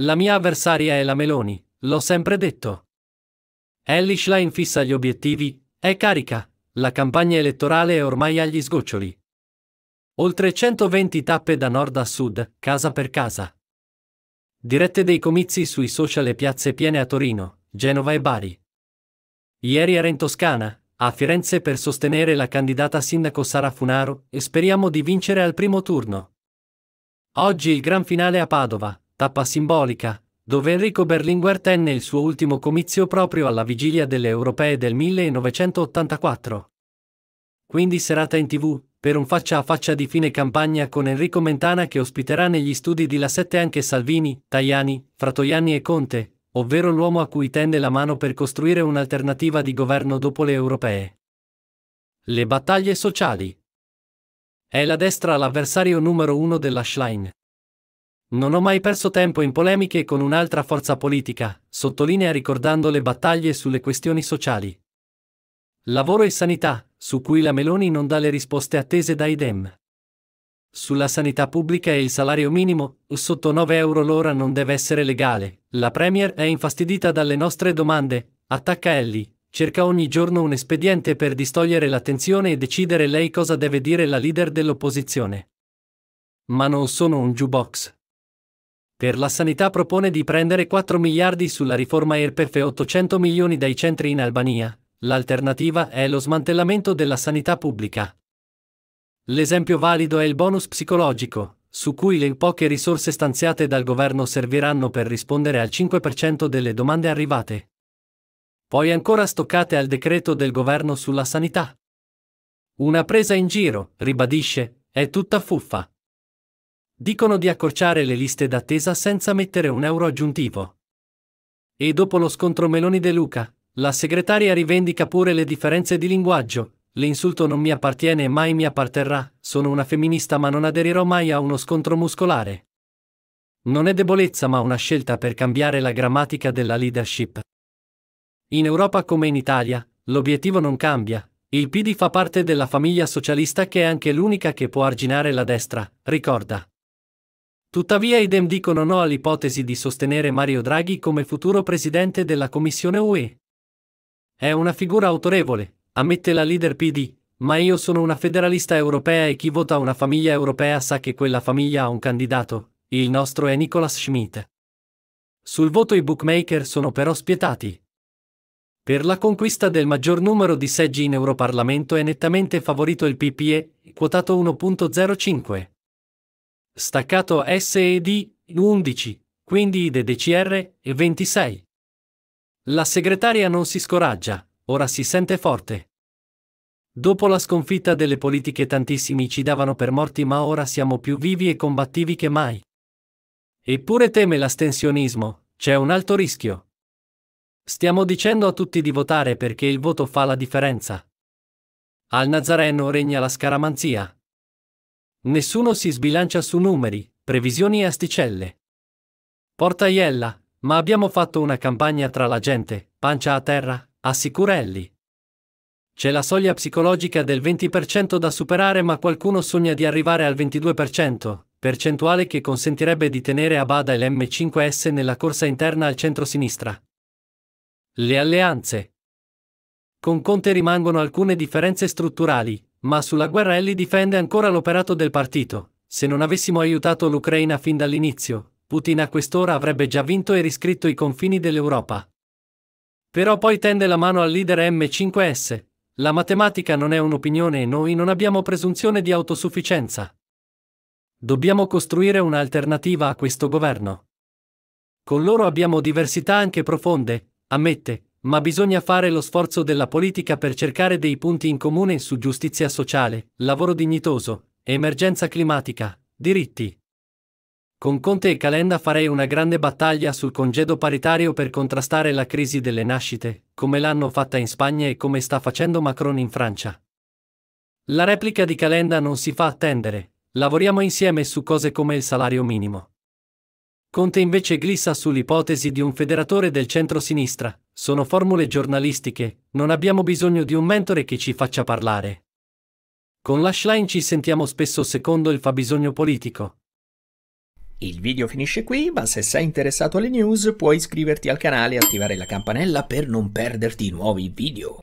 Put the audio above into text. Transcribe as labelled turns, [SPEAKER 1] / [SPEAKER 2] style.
[SPEAKER 1] La mia avversaria è la Meloni, l'ho sempre detto. Ellie Schlein fissa gli obiettivi, è carica, la campagna elettorale è ormai agli sgoccioli. Oltre 120 tappe da nord a sud, casa per casa. Dirette dei comizi sui social e piazze piene a Torino, Genova e Bari. Ieri era in Toscana, a Firenze per sostenere la candidata sindaco Sara Funaro e speriamo di vincere al primo turno. Oggi il gran finale a Padova, tappa simbolica, dove Enrico Berlinguer tenne il suo ultimo comizio proprio alla vigilia delle europee del 1984. Quindi serata in tv, per un faccia a faccia di fine campagna con Enrico Mentana che ospiterà negli studi di La Sette anche Salvini, Tajani, Fratoianni e Conte, ovvero l'uomo a cui tende la mano per costruire un'alternativa di governo dopo le europee. Le battaglie sociali. È la destra l'avversario numero uno della Schlein. Non ho mai perso tempo in polemiche con un'altra forza politica, sottolinea ricordando le battaglie sulle questioni sociali. Lavoro e sanità, su cui la Meloni non dà le risposte attese dai Dem. Sulla sanità pubblica e il salario minimo, sotto 9 euro l'ora non deve essere legale. La Premier è infastidita dalle nostre domande, attacca Ellie, cerca ogni giorno un espediente per distogliere l'attenzione e decidere lei cosa deve dire la leader dell'opposizione. Ma non sono un jukebox, per la sanità propone di prendere 4 miliardi sulla riforma IRPEF e 800 milioni dai centri in Albania. L'alternativa è lo smantellamento della sanità pubblica. L'esempio valido è il bonus psicologico, su cui le poche risorse stanziate dal governo serviranno per rispondere al 5% delle domande arrivate. Poi ancora stoccate al decreto del governo sulla sanità. Una presa in giro, ribadisce, è tutta fuffa. Dicono di accorciare le liste d'attesa senza mettere un euro aggiuntivo. E dopo lo scontro Meloni De Luca, la segretaria rivendica pure le differenze di linguaggio. L'insulto non mi appartiene e mai mi apparterrà, sono una femminista ma non aderirò mai a uno scontro muscolare. Non è debolezza ma una scelta per cambiare la grammatica della leadership. In Europa come in Italia, l'obiettivo non cambia. Il PD fa parte della famiglia socialista che è anche l'unica che può arginare la destra, ricorda. Tuttavia idem dicono no all'ipotesi di sostenere Mario Draghi come futuro presidente della Commissione UE. È una figura autorevole, ammette la leader PD, ma io sono una federalista europea e chi vota una famiglia europea sa che quella famiglia ha un candidato, il nostro è Nicolas Schmidt. Sul voto i bookmaker sono però spietati. Per la conquista del maggior numero di seggi in Europarlamento è nettamente favorito il PPE, quotato 1.05 staccato SED e D 11, quindi DDCR e 26. La segretaria non si scoraggia, ora si sente forte. Dopo la sconfitta delle politiche tantissimi ci davano per morti ma ora siamo più vivi e combattivi che mai. Eppure teme l'astensionismo, c'è un alto rischio. Stiamo dicendo a tutti di votare perché il voto fa la differenza. Al Nazareno regna la scaramanzia. Nessuno si sbilancia su numeri, previsioni e asticelle. Porta Iella, ma abbiamo fatto una campagna tra la gente, pancia a terra, assicura Ellie. C'è la soglia psicologica del 20% da superare ma qualcuno sogna di arrivare al 22%, percentuale che consentirebbe di tenere a bada l'M5S nella corsa interna al centro-sinistra. Le alleanze. Con Conte rimangono alcune differenze strutturali, ma sulla guerra Ellie difende ancora l'operato del partito. Se non avessimo aiutato l'Ucraina fin dall'inizio, Putin a quest'ora avrebbe già vinto e riscritto i confini dell'Europa. Però poi tende la mano al leader M5S. La matematica non è un'opinione e noi non abbiamo presunzione di autosufficienza. Dobbiamo costruire un'alternativa a questo governo. Con loro abbiamo diversità anche profonde, ammette, ma bisogna fare lo sforzo della politica per cercare dei punti in comune su giustizia sociale, lavoro dignitoso, emergenza climatica, diritti. Con Conte e Calenda farei una grande battaglia sul congedo paritario per contrastare la crisi delle nascite, come l'hanno fatta in Spagna e come sta facendo Macron in Francia. La replica di Calenda non si fa attendere, lavoriamo insieme su cose come il salario minimo. Conte invece glissa sull'ipotesi di un federatore del centro-sinistra, sono formule giornalistiche, non abbiamo bisogno di un mentore che ci faccia parlare. Con l'ashline ci sentiamo spesso secondo il fabbisogno politico. Il video finisce qui, ma se sei interessato alle news puoi iscriverti al canale e attivare la campanella per non perderti nuovi video.